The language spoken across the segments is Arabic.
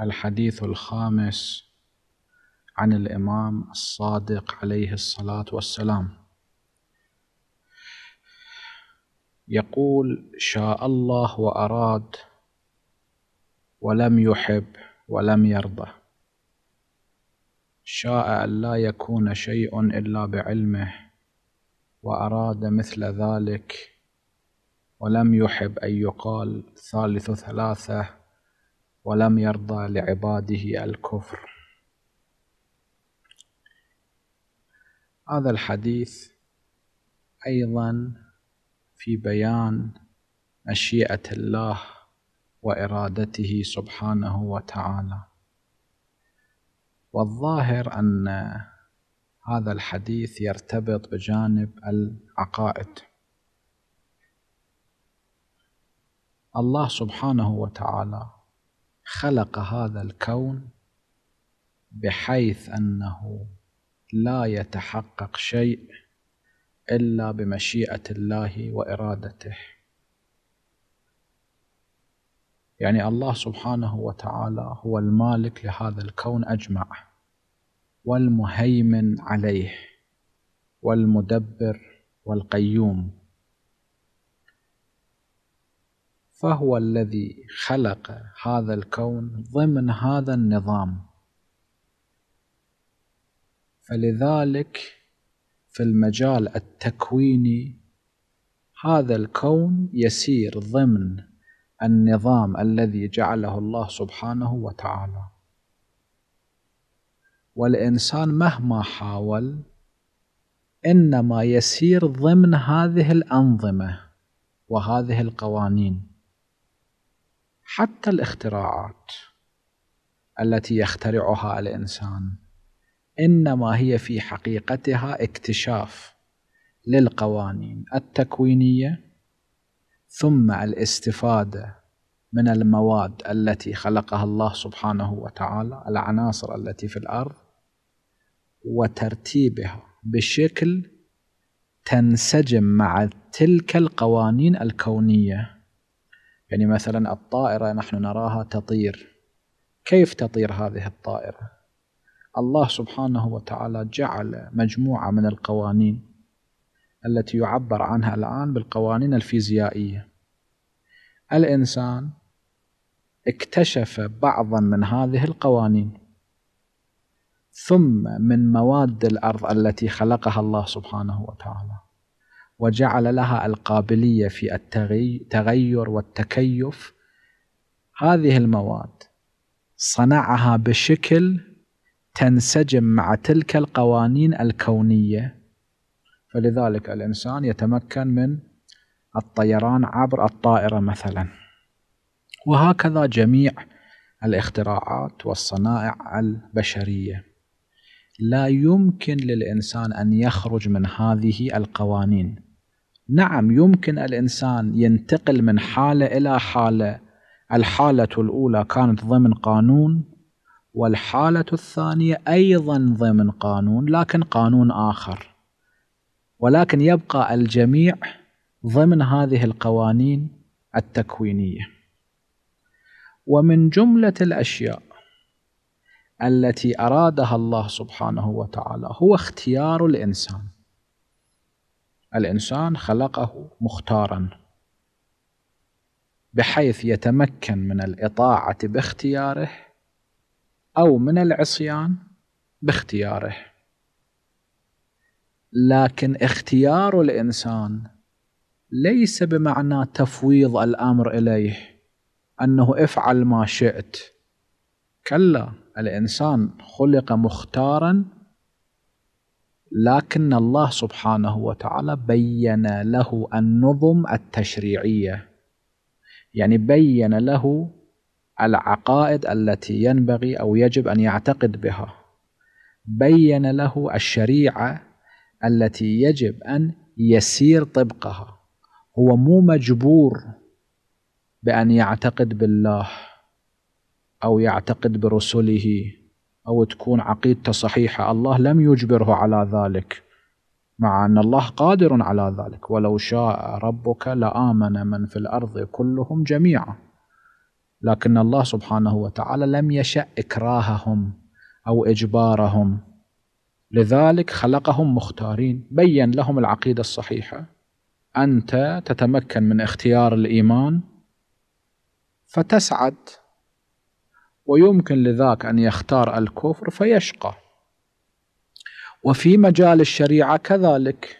الحديث الخامس عن الامام الصادق عليه الصلاه والسلام يقول شاء الله واراد ولم يحب ولم يرضى شاء أن لا يكون شيء الا بعلمه واراد مثل ذلك ولم يحب ان يقال ثالث ثلاثه ولم يرضى لعباده الكفر هذا الحديث ايضا في بيان مشيئه الله وارادته سبحانه وتعالى والظاهر ان هذا الحديث يرتبط بجانب العقائد الله سبحانه وتعالى خلق هذا الكون بحيث انه لا يتحقق شيء الا بمشيئه الله وارادته يعني الله سبحانه وتعالى هو المالك لهذا الكون اجمع والمهيمن عليه والمدبر والقيوم فهو الذي خلق هذا الكون ضمن هذا النظام فلذلك في المجال التكويني هذا الكون يسير ضمن النظام الذي جعله الله سبحانه وتعالى والإنسان مهما حاول إنما يسير ضمن هذه الأنظمة وهذه القوانين حتى الاختراعات التي يخترعها الانسان انما هي في حقيقتها اكتشاف للقوانين التكوينيه ثم الاستفاده من المواد التي خلقها الله سبحانه وتعالى العناصر التي في الارض وترتيبها بشكل تنسجم مع تلك القوانين الكونيه يعني مثلا الطائرة نحن نراها تطير كيف تطير هذه الطائرة؟ الله سبحانه وتعالى جعل مجموعة من القوانين التي يعبر عنها الآن بالقوانين الفيزيائية الإنسان اكتشف بعضا من هذه القوانين ثم من مواد الأرض التي خلقها الله سبحانه وتعالى وجعل لها القابليه في التغير والتكيف هذه المواد صنعها بشكل تنسجم مع تلك القوانين الكونيه فلذلك الانسان يتمكن من الطيران عبر الطائره مثلا وهكذا جميع الاختراعات والصنائع البشريه لا يمكن للانسان ان يخرج من هذه القوانين نعم يمكن الانسان ينتقل من حاله الى حاله الحاله الاولى كانت ضمن قانون والحاله الثانيه ايضا ضمن قانون لكن قانون اخر ولكن يبقى الجميع ضمن هذه القوانين التكوينيه ومن جمله الاشياء التي ارادها الله سبحانه وتعالى هو اختيار الانسان الإنسان خلقه مختارا بحيث يتمكن من الإطاعة باختياره أو من العصيان باختياره لكن اختيار الإنسان ليس بمعنى تفويض الأمر إليه أنه افعل ما شئت كلا الإنسان خلق مختارا لكن الله سبحانه وتعالى بين له النظم التشريعيه يعني بين له العقائد التي ينبغي او يجب ان يعتقد بها بين له الشريعه التي يجب ان يسير طبقها هو مو مجبور بان يعتقد بالله او يعتقد برسله أو تكون عقيدته صحيحة الله لم يجبره على ذلك مع أن الله قادر على ذلك ولو شاء ربك لآمن من في الأرض كلهم جميعا لكن الله سبحانه وتعالى لم يشأ إكراههم أو إجبارهم لذلك خلقهم مختارين بين لهم العقيدة الصحيحة أنت تتمكن من اختيار الإيمان فتسعد ويمكن لذاك أن يختار الكفر فيشقى وفي مجال الشريعة كذلك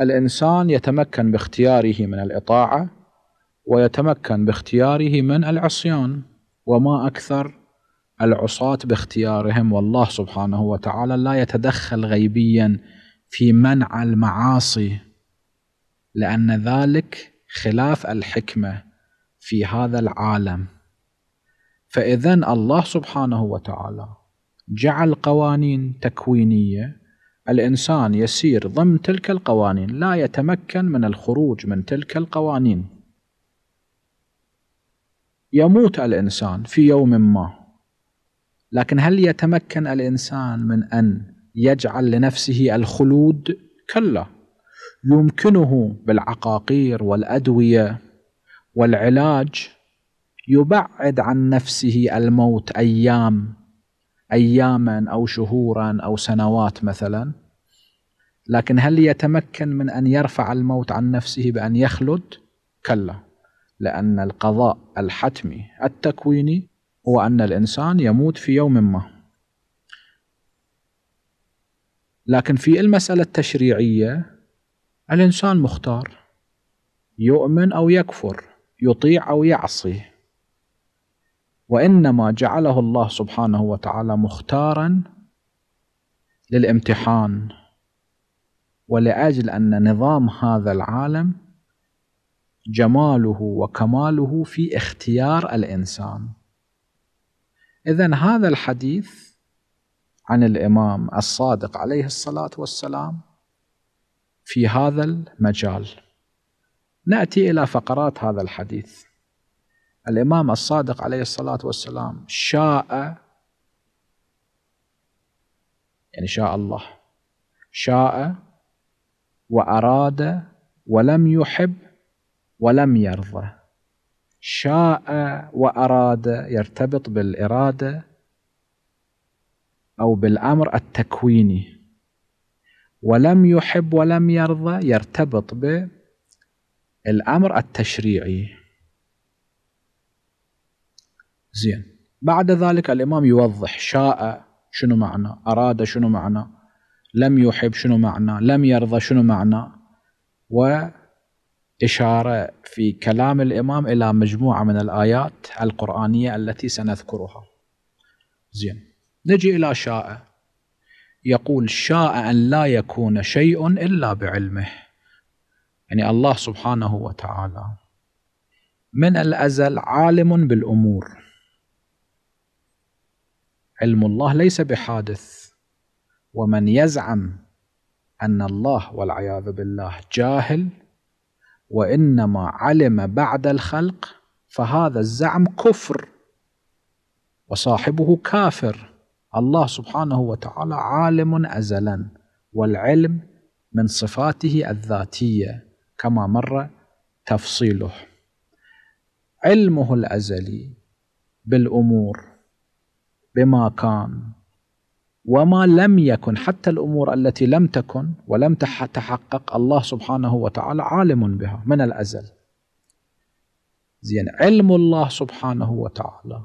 الإنسان يتمكن باختياره من الإطاعة ويتمكن باختياره من العصيان وما أكثر العصاة باختيارهم والله سبحانه وتعالى لا يتدخل غيبيا في منع المعاصي لأن ذلك خلاف الحكمة في هذا العالم فإذا الله سبحانه وتعالى جعل قوانين تكوينية الإنسان يسير ضمن تلك القوانين لا يتمكن من الخروج من تلك القوانين يموت الإنسان في يوم ما لكن هل يتمكن الإنسان من أن يجعل لنفسه الخلود؟ كلا يمكنه بالعقاقير والأدوية والعلاج يبعد عن نفسه الموت ايام اياما او شهورا او سنوات مثلا لكن هل يتمكن من ان يرفع الموت عن نفسه بان يخلد كلا لان القضاء الحتمي التكويني هو ان الانسان يموت في يوم ما لكن في المساله التشريعيه الانسان مختار يؤمن او يكفر يطيع او يعصي وانما جعله الله سبحانه وتعالى مختارا للامتحان ولاجل ان نظام هذا العالم جماله وكماله في اختيار الانسان اذا هذا الحديث عن الامام الصادق عليه الصلاه والسلام في هذا المجال ناتي الى فقرات هذا الحديث الإمام الصادق عليه الصلاة والسلام شاء يعني شاء الله شاء وأراد ولم يحب ولم يرضى شاء وأراد يرتبط بالإرادة أو بالأمر التكويني ولم يحب ولم يرضى يرتبط بالأمر التشريعي زين بعد ذلك الإمام يوضح شاء شنو معنى أراد شنو معنى لم يحب شنو معنى لم يرضى شنو معنى و إشارة في كلام الإمام إلى مجموعة من الآيات القرآنية التي سنذكرها زين نجي إلى شاء يقول شاء أن لا يكون شيء إلا بعلمه يعني الله سبحانه وتعالى من الأزل عالم بالأمور علم الله ليس بحادث ومن يزعم ان الله والعياذ بالله جاهل وانما علم بعد الخلق فهذا الزعم كفر وصاحبه كافر الله سبحانه وتعالى عالم ازلا والعلم من صفاته الذاتيه كما مر تفصيله علمه الازلي بالامور بما كان وما لم يكن حتى الامور التي لم تكن ولم تتحقق الله سبحانه وتعالى عالم بها من الازل زين علم الله سبحانه وتعالى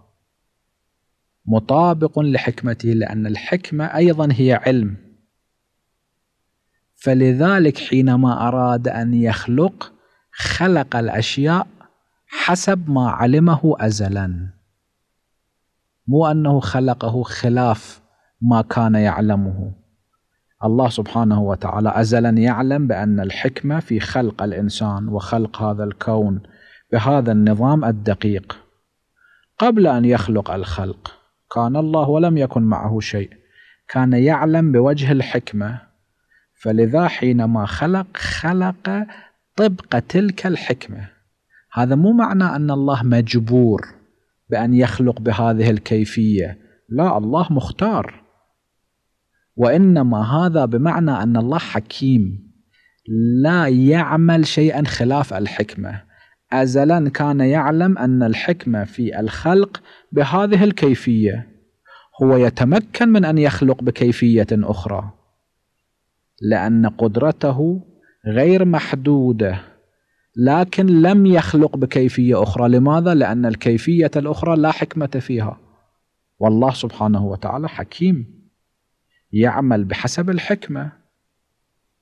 مطابق لحكمته لان الحكمه ايضا هي علم فلذلك حينما اراد ان يخلق خلق الاشياء حسب ما علمه ازلا مو انه خلقه خلاف ما كان يعلمه الله سبحانه وتعالى ازلا يعلم بان الحكمه في خلق الانسان وخلق هذا الكون بهذا النظام الدقيق قبل ان يخلق الخلق كان الله ولم يكن معه شيء كان يعلم بوجه الحكمه فلذا حينما خلق خلق طبق تلك الحكمه هذا مو معنى ان الله مجبور بأن يخلق بهذه الكيفية لا الله مختار وإنما هذا بمعنى أن الله حكيم لا يعمل شيئا خلاف الحكمة أزلا كان يعلم أن الحكمة في الخلق بهذه الكيفية هو يتمكن من أن يخلق بكيفية أخرى لأن قدرته غير محدوده لكن لم يخلق بكيفية أخرى لماذا؟ لأن الكيفية الأخرى لا حكمة فيها والله سبحانه وتعالى حكيم يعمل بحسب الحكمة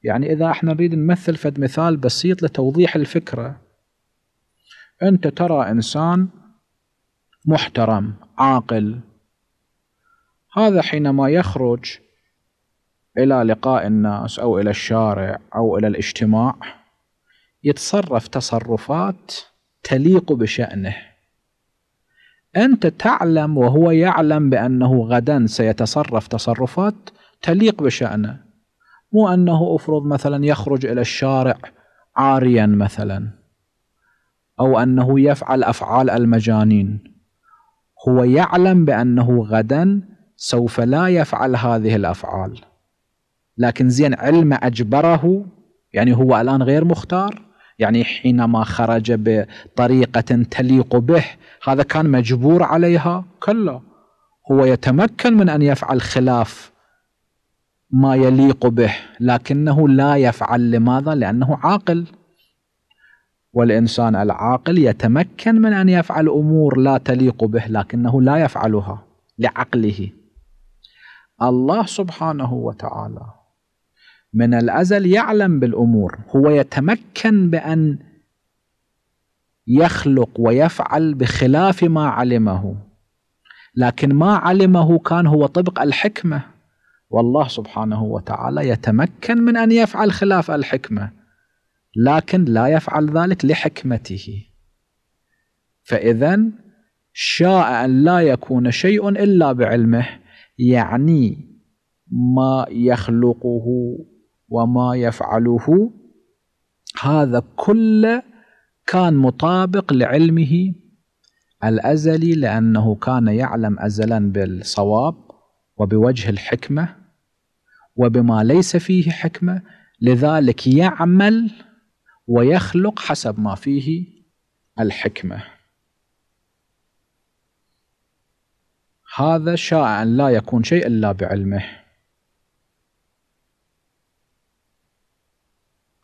يعني إذا احنا نريد نمثل فد مثال بسيط لتوضيح الفكرة أنت ترى إنسان محترم عاقل هذا حينما يخرج إلى لقاء الناس أو إلى الشارع أو إلى الاجتماع يتصرف تصرفات تليق بشأنه أنت تعلم وهو يعلم بأنه غدا سيتصرف تصرفات تليق بشأنه مو أنه أفرض مثلا يخرج إلى الشارع عاريا مثلا أو أنه يفعل أفعال المجانين هو يعلم بأنه غدا سوف لا يفعل هذه الأفعال لكن زين علم أجبره يعني هو الآن غير مختار يعني حينما خرج بطريقة تليق به هذا كان مجبور عليها كلا هو يتمكن من أن يفعل خلاف ما يليق به لكنه لا يفعل لماذا؟ لأنه عاقل والإنسان العاقل يتمكن من أن يفعل أمور لا تليق به لكنه لا يفعلها لعقله الله سبحانه وتعالى من الازل يعلم بالامور هو يتمكن بان يخلق ويفعل بخلاف ما علمه لكن ما علمه كان هو طبق الحكمه والله سبحانه وتعالى يتمكن من ان يفعل خلاف الحكمه لكن لا يفعل ذلك لحكمته فاذا شاء ان لا يكون شيء الا بعلمه يعني ما يخلقه وما يفعله هذا كله كان مطابق لعلمه الأزلي لأنه كان يعلم أزلا بالصواب وبوجه الحكمة وبما ليس فيه حكمة لذلك يعمل ويخلق حسب ما فيه الحكمة هذا شاء أن لا يكون شيء إلا بعلمه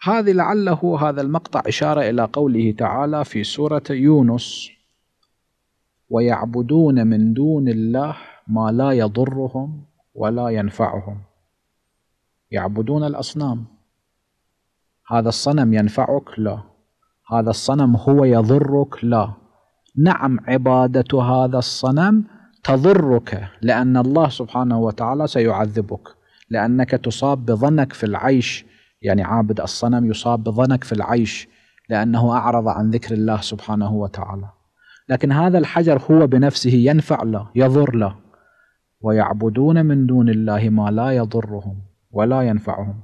هذه لعله هذا المقطع إشارة إلى قوله تعالى في سورة يونس ويعبدون من دون الله ما لا يضرهم ولا ينفعهم يعبدون الأصنام هذا الصنم ينفعك لا هذا الصنم هو يضرك لا نعم عبادة هذا الصنم تضرك لأن الله سبحانه وتعالى سيعذبك لأنك تصاب بظنك في العيش يعني عابد الصنم يصاب بضنك في العيش لأنه أعرض عن ذكر الله سبحانه وتعالى لكن هذا الحجر هو بنفسه ينفع له يضر له ويعبدون من دون الله ما لا يضرهم ولا ينفعهم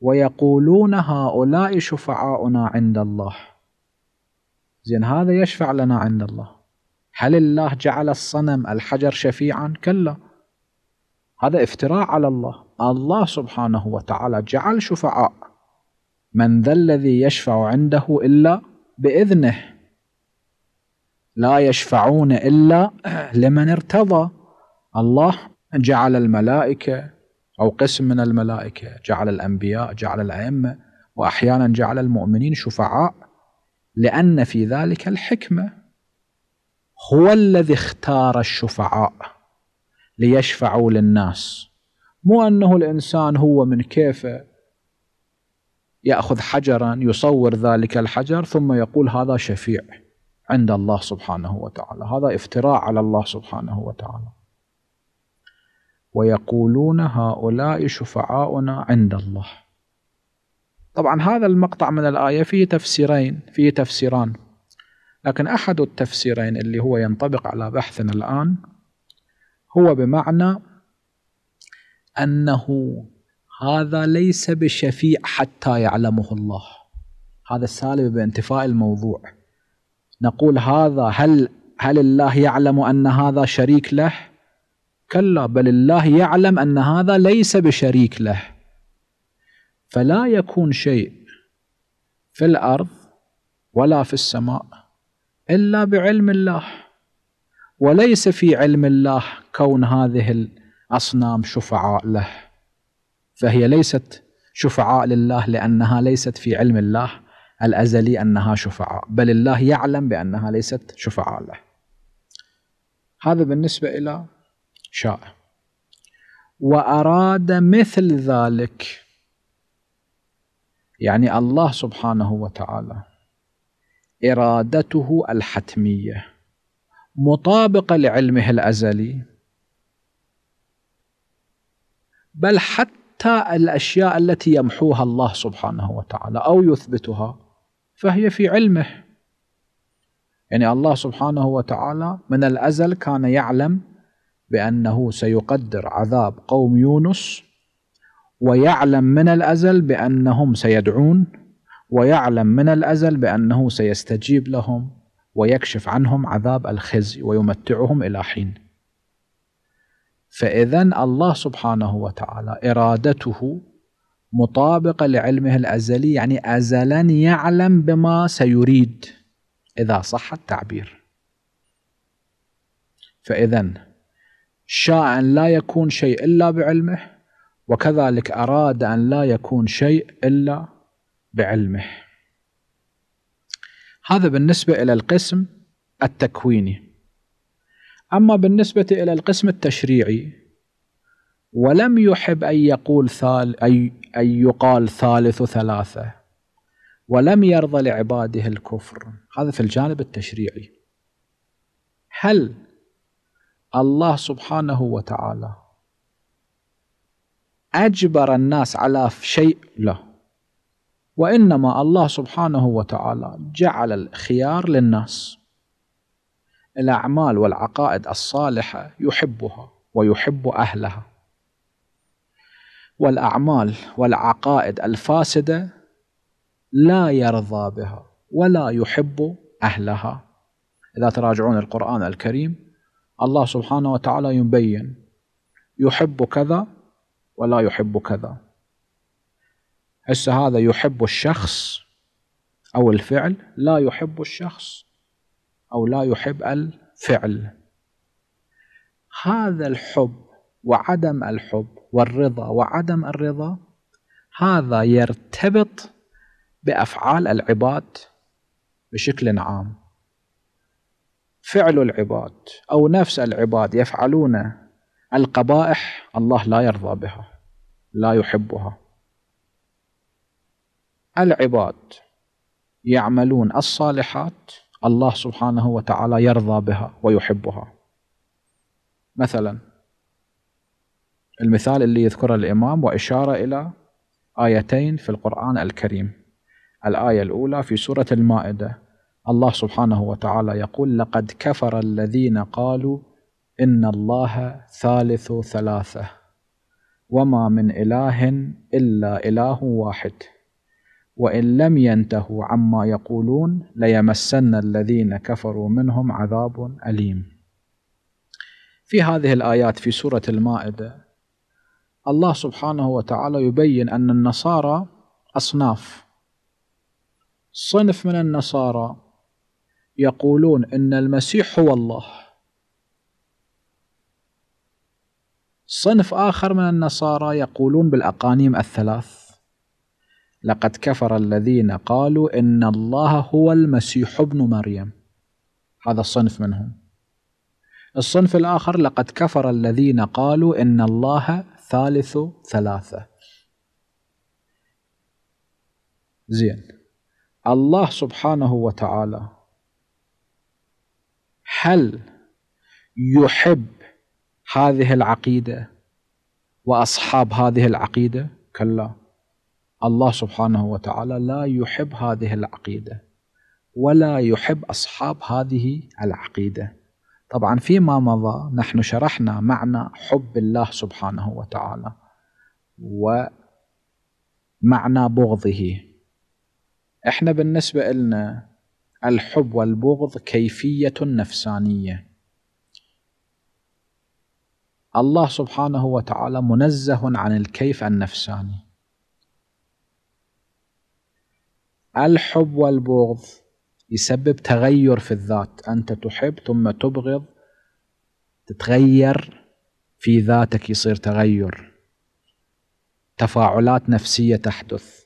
ويقولون هؤلاء شفعاؤنا عند الله زين هذا يشفع لنا عند الله هل الله جعل الصنم الحجر شفيعا كلا هذا افتراء على الله الله سبحانه وتعالى جعل شفعاء من ذا الذي يشفع عنده إلا بإذنه لا يشفعون إلا لمن ارتضى الله جعل الملائكة أو قسم من الملائكة جعل الأنبياء جعل الأئمة وأحيانا جعل المؤمنين شفعاء لأن في ذلك الحكمة هو الذي اختار الشفعاء ليشفعوا للناس مو أنه الإنسان هو من كيفه يأخذ حجرا يصور ذلك الحجر ثم يقول هذا شفيع عند الله سبحانه وتعالى هذا افتراء على الله سبحانه وتعالى ويقولون هؤلاء شفعاؤنا عند الله طبعا هذا المقطع من الآية فيه تفسيرين فيه تفسيران لكن أحد التفسيرين اللي هو ينطبق على بحثنا الآن هو بمعنى أنه هذا ليس بشفيع حتى يعلمه الله هذا السالب بانتفاء الموضوع نقول هذا هل هل الله يعلم أن هذا شريك له كلا بل الله يعلم أن هذا ليس بشريك له فلا يكون شيء في الأرض ولا في السماء إلا بعلم الله وليس في علم الله كون هذه أصنام شفعاء له فهي ليست شفعاء لله لأنها ليست في علم الله الأزلي أنها شفعاء بل الله يعلم بأنها ليست شفعاء له هذا بالنسبة إلى شاء وأراد مثل ذلك يعني الله سبحانه وتعالى إرادته الحتمية مطابقة لعلمه الأزلي بل حتى الاشياء التي يمحوها الله سبحانه وتعالى او يثبتها فهي في علمه يعني الله سبحانه وتعالى من الازل كان يعلم بانه سيقدر عذاب قوم يونس ويعلم من الازل بانهم سيدعون ويعلم من الازل بانه سيستجيب لهم ويكشف عنهم عذاب الخزي ويمتعهم الى حين فإذا الله سبحانه وتعالى إرادته مطابقة لعلمه الأزلي يعني أزلا يعلم بما سيريد إذا صح التعبير فإذا شاء أن لا يكون شيء إلا بعلمه وكذلك أراد أن لا يكون شيء إلا بعلمه هذا بالنسبة إلى القسم التكويني أما بالنسبة إلى القسم التشريعي ولم يحب أن يقول ثال أي أن يقال ثالث ثلاثة ولم يرضى لعباده الكفر هذا في الجانب التشريعي هل الله سبحانه وتعالى أجبر الناس على شيء لا وإنما الله سبحانه وتعالى جعل الخيار للناس الأعمال والعقائد الصالحة يحبها ويحب أهلها والأعمال والعقائد الفاسدة لا يرضى بها ولا يحب أهلها إذا تراجعون القرآن الكريم الله سبحانه وتعالى يبين يحب كذا ولا يحب كذا هسه هذا يحب الشخص أو الفعل لا يحب الشخص أو لا يحب الفعل هذا الحب وعدم الحب والرضا وعدم الرضا هذا يرتبط بأفعال العباد بشكل عام فعل العباد أو نفس العباد يفعلون القبائح الله لا يرضى بها لا يحبها العباد يعملون الصالحات الله سبحانه وتعالى يرضى بها ويحبها مثلا المثال اللي يذكره الإمام وإشارة إلى آيتين في القرآن الكريم الآية الأولى في سورة المائدة الله سبحانه وتعالى يقول لقد كفر الذين قالوا إن الله ثالث ثلاثة وما من إله إلا إله واحد وإن لم ينتهوا عما يقولون ليمسن الذين كفروا منهم عذاب أليم في هذه الآيات في سورة المائدة الله سبحانه وتعالى يبين أن النصارى أصناف صنف من النصارى يقولون إن المسيح هو الله صنف آخر من النصارى يقولون بالأقانيم الثلاث لقد كفر الذين قالوا إن الله هو المسيح ابن مريم هذا الصنف منهم الصنف الآخر لقد كفر الذين قالوا إن الله ثالث ثلاثة زين الله سبحانه وتعالى هل يحب هذه العقيده واصحاب هذه العقيده كلا الله سبحانه وتعالى لا يحب هذه العقيدة ولا يحب أصحاب هذه العقيدة طبعا فيما مضى نحن شرحنا معنى حب الله سبحانه وتعالى ومعنى بغضه احنا بالنسبة لنا الحب والبغض كيفية نفسانية الله سبحانه وتعالى منزه عن الكيف النفساني الحب والبغض يسبب تغير في الذات أنت تحب ثم تبغض تتغير في ذاتك يصير تغير تفاعلات نفسية تحدث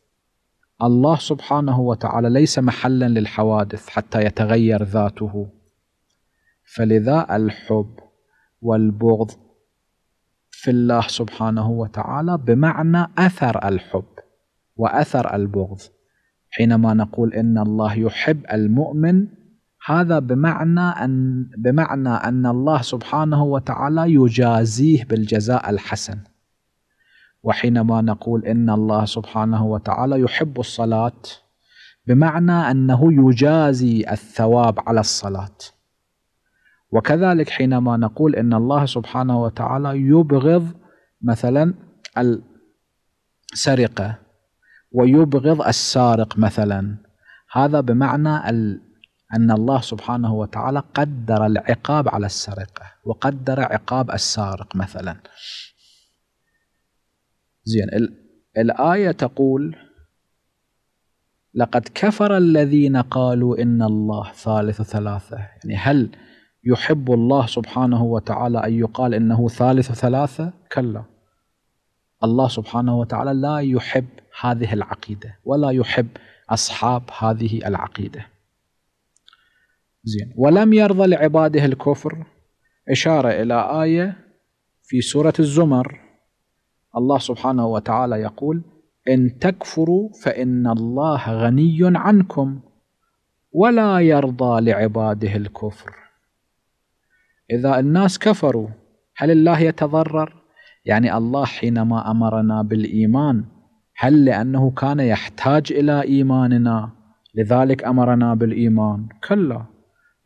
الله سبحانه وتعالى ليس محلا للحوادث حتى يتغير ذاته فلذا الحب والبغض في الله سبحانه وتعالى بمعنى أثر الحب وأثر البغض حينما نقول ان الله يحب المؤمن هذا بمعنى ان بمعنى ان الله سبحانه وتعالى يجازيه بالجزاء الحسن وحينما نقول ان الله سبحانه وتعالى يحب الصلاه بمعنى انه يجازي الثواب على الصلاه وكذلك حينما نقول ان الله سبحانه وتعالى يبغض مثلا السرقه ويبغض السارق مثلا هذا بمعنى ال... أن الله سبحانه وتعالى قدر العقاب على السرقة وقدر عقاب السارق مثلا زين ال... الآية تقول لقد كفر الذين قالوا إن الله ثالث ثلاثة يعني هل يحب الله سبحانه وتعالى أن يقال إنه ثالث ثلاثة كلا الله سبحانه وتعالى لا يحب هذه العقيدة ولا يحب أصحاب هذه العقيدة زين ولم يرضى لعباده الكفر إشارة إلى آية في سورة الزمر الله سبحانه وتعالى يقول إن تكفروا فإن الله غني عنكم ولا يرضى لعباده الكفر إذا الناس كفروا هل الله يتضرر؟ يعني الله حينما امرنا بالايمان هل لانه كان يحتاج الى ايماننا لذلك امرنا بالايمان كلا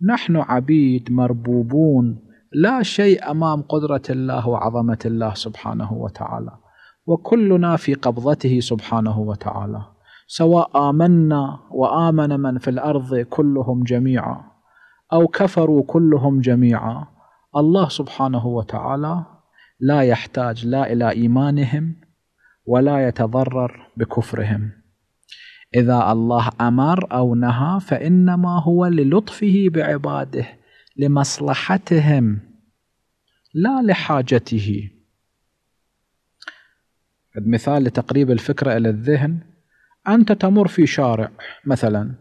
نحن عبيد مربوبون لا شيء امام قدره الله وعظمه الله سبحانه وتعالى وكلنا في قبضته سبحانه وتعالى سواء امنا وامن من في الارض كلهم جميعا او كفروا كلهم جميعا الله سبحانه وتعالى لا يحتاج لا الى ايمانهم ولا يتضرر بكفرهم اذا الله امر او نهى فانما هو للطفه بعباده لمصلحتهم لا لحاجته مثال لتقريب الفكره الى الذهن انت تمر في شارع مثلا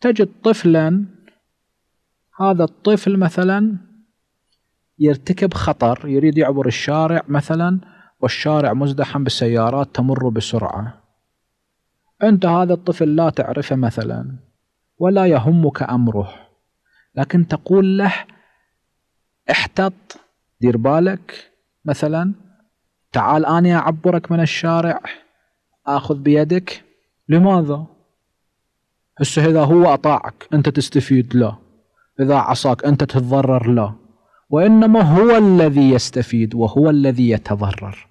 تجد طفلا هذا الطفل مثلا يرتكب خطر يريد يعبر الشارع مثلا والشارع مزدحم بالسيارات تمر بسرعة أنت هذا الطفل لا تعرفه مثلا ولا يهمك أمره لكن تقول له احتط دير بالك مثلا تعال أنا أعبرك من الشارع آخذ بيدك لماذا؟ هسه إذا هو أطاعك أنت تستفيد له إذا عصاك أنت تتضرر له وانما هو الذي يستفيد وهو الذي يتضرر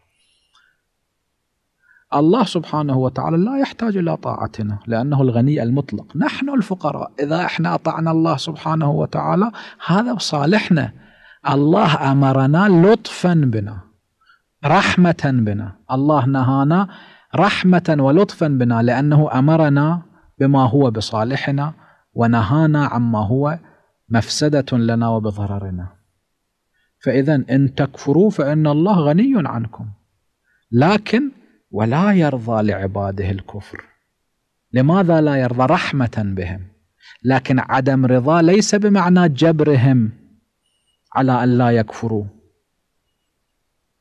الله سبحانه وتعالى لا يحتاج الى طاعتنا لانه الغني المطلق نحن الفقراء اذا احنا اطعنا الله سبحانه وتعالى هذا بصالحنا الله امرنا لطفا بنا رحمه بنا الله نهانا رحمه ولطفا بنا لانه امرنا بما هو بصالحنا ونهانا عما هو مفسده لنا وبضررنا فإذا إن تكفروا فإن الله غني عنكم لكن ولا يرضى لعباده الكفر لماذا لا يرضى رحمة بهم لكن عدم رضا ليس بمعنى جبرهم على أن لا يكفروا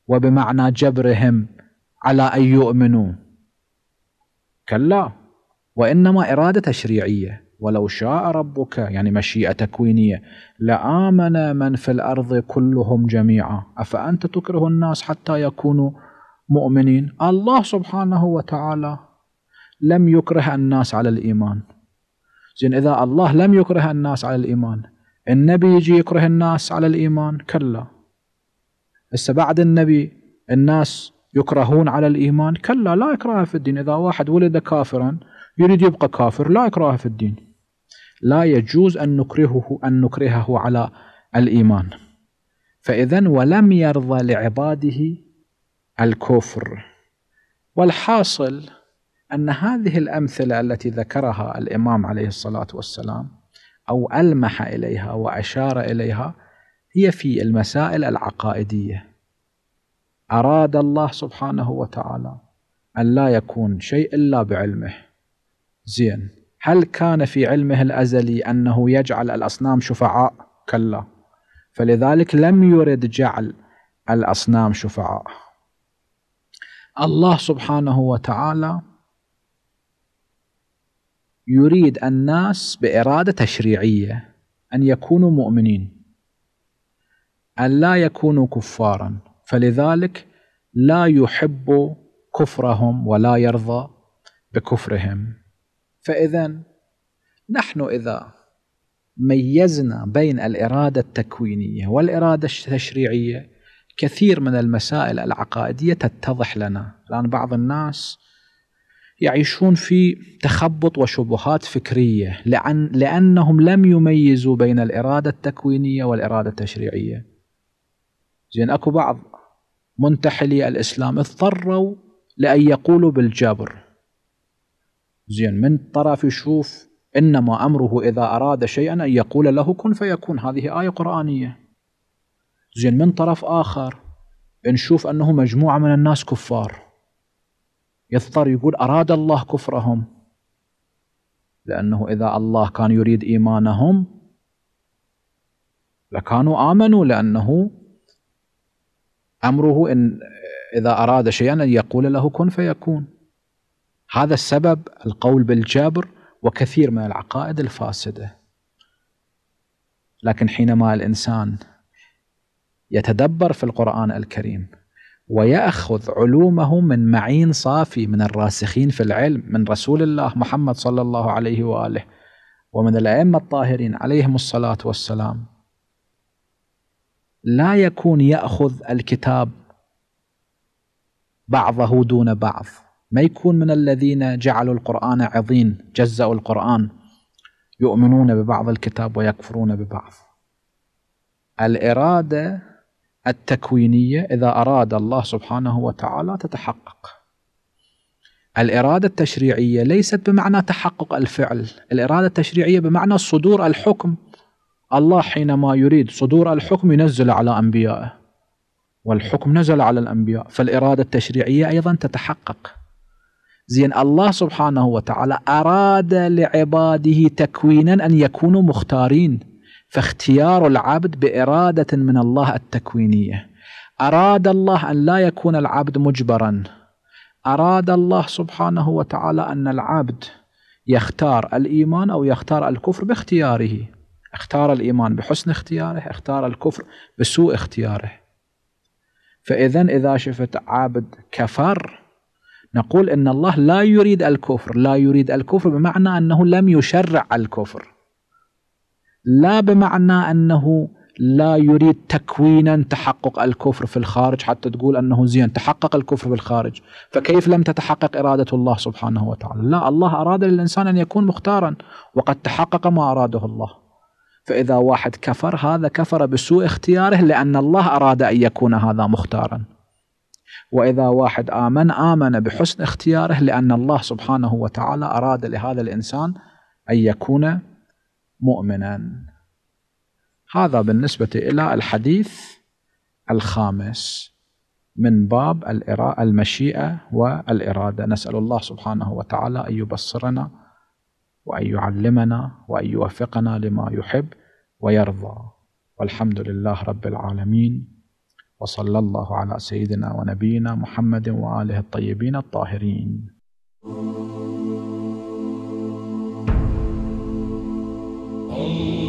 وبمعنى جبرهم على أن يؤمنوا كلا وإنما إرادة تشريعية ولو شاء ربك يعني مشيئة تكوينية لآمن من في الأرض كلهم جميعا أفأنت تكره الناس حتى يكونوا مؤمنين الله سبحانه وتعالى لم يكره الناس على الإيمان زين إذا الله لم يكره الناس على الإيمان النبي يجي يكره الناس على الإيمان كلا هسه بعد النبي الناس يكرهون على الإيمان كلا لا إكراه في الدين إذا واحد ولد كافرا يريد يبقى كافر لا إكراه في الدين لا يجوز أن نكرهه أن نكرهه على الإيمان فإذا ولم يرضى لعباده الكفر والحاصل أن هذه الأمثلة التي ذكرها الإمام عليه الصلاة والسلام أو ألمح إليها وأشار إليها هي في المسائل العقائدية أراد الله سبحانه وتعالى أن لا يكون شيء إلا بعلمه زين هل كان في علمه الازلي انه يجعل الاصنام شفعاء؟ كلا فلذلك لم يرد جعل الاصنام شفعاء. الله سبحانه وتعالى يريد الناس باراده تشريعيه ان يكونوا مؤمنين ان لا يكونوا كفارا فلذلك لا يحب كفرهم ولا يرضى بكفرهم فإذا نحن إذا ميزنا بين الإرادة التكوينية والإرادة التشريعية كثير من المسائل العقائدية تتضح لنا الآن بعض الناس يعيشون في تخبط وشبهات فكرية لأن لأنهم لم يميزوا بين الإرادة التكوينية والإرادة التشريعية زين أكو بعض منتحلي الإسلام اضطروا لأن يقولوا بالجبر زين من طرف يشوف انما امره اذا اراد شيئا ان يقول له كن فيكون هذه ايه قرانيه زين من طرف اخر نشوف انه مجموعه من الناس كفار يضطر يقول اراد الله كفرهم لانه اذا الله كان يريد ايمانهم لكانوا امنوا لانه امره ان اذا اراد شيئا ان يقول له كن فيكون هذا السبب القول بالجبر وكثير من العقائد الفاسده لكن حينما الانسان يتدبر في القران الكريم وياخذ علومه من معين صافي من الراسخين في العلم من رسول الله محمد صلى الله عليه واله ومن الائمه الطاهرين عليهم الصلاه والسلام لا يكون ياخذ الكتاب بعضه دون بعض ما يكون من الذين جعلوا القرآن عظيم جزأوا القرآن يؤمنون ببعض الكتاب ويكفرون ببعض الإرادة التكوينية إذا أراد الله سبحانه وتعالى تتحقق الإرادة التشريعية ليست بمعنى تحقق الفعل الإرادة التشريعية بمعنى صدور الحكم الله حينما يريد صدور الحكم ينزل على أنبيائه والحكم نزل على الأنبياء فالإرادة التشريعية أيضا تتحقق زين الله سبحانه وتعالى أراد لعباده تكوينا أن يكونوا مختارين فاختيار العبد بإرادة من الله التكوينية أراد الله أن لا يكون العبد مجبرا أراد الله سبحانه وتعالى أن العبد يختار الإيمان أو يختار الكفر باختياره اختار الإيمان بحسن اختياره اختار الكفر بسوء اختياره فإذا إذا شفت عبد كفر نقول ان الله لا يريد الكفر لا يريد الكفر بمعنى انه لم يشرع الكفر لا بمعنى انه لا يريد تكوينا تحقق الكفر في الخارج حتى تقول انه زين تحقق الكفر في الخارج، فكيف لم تتحقق اراده الله سبحانه وتعالى لا الله اراد للانسان ان يكون مختارا وقد تحقق ما اراده الله فاذا واحد كفر هذا كفر بسوء اختياره لان الله اراد ان يكون هذا مختارا وإذا واحد آمن آمن بحسن اختياره لأن الله سبحانه وتعالى أراد لهذا الإنسان أن يكون مؤمنا هذا بالنسبة إلى الحديث الخامس من باب المشيئة والإرادة نسأل الله سبحانه وتعالى أن يبصرنا وأن يعلمنا وأن يوفقنا لما يحب ويرضى والحمد لله رب العالمين وصلى الله على سيدنا ونبينا محمد وآله الطيبين الطاهرين Oh